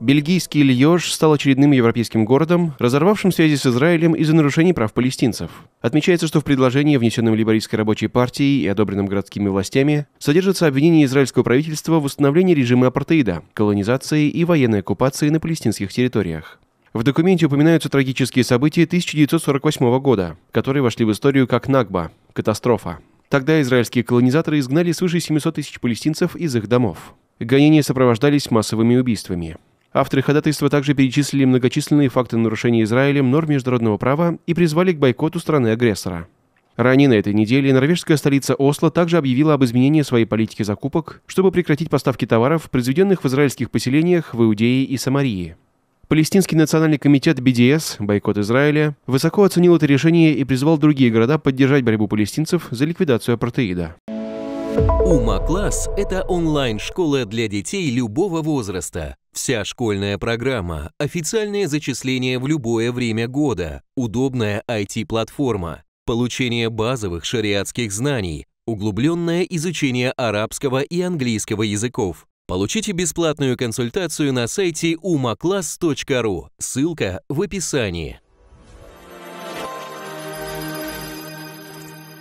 Бельгийский Льеж стал очередным европейским городом, разорвавшим связи с Израилем из-за нарушений прав палестинцев. Отмечается, что в предложении, внесенном Либорийской рабочей партией и одобренном городскими властями, содержится обвинение израильского правительства в установлении режима апартеида, колонизации и военной оккупации на палестинских территориях. В документе упоминаются трагические события 1948 года, которые вошли в историю как Нагба – катастрофа. Тогда израильские колонизаторы изгнали свыше 700 тысяч палестинцев из их домов. Гонения сопровождались массовыми убийствами. Авторы ходатайства также перечислили многочисленные факты нарушения Израилем норм международного права и призвали к бойкоту страны-агрессора. Ранее на этой неделе норвежская столица Осло также объявила об изменении своей политики закупок, чтобы прекратить поставки товаров, произведенных в израильских поселениях в Иудее и Самарии. Палестинский национальный комитет BDS «Бойкот Израиля» высоко оценил это решение и призвал другие города поддержать борьбу палестинцев за ликвидацию апартеида. Ума-класс – это онлайн-школа для детей любого возраста. Вся школьная программа, официальное зачисление в любое время года, удобная IT-платформа, получение базовых шариатских знаний, углубленное изучение арабского и английского языков. Получите бесплатную консультацию на сайте umaclass.ru, ссылка в описании.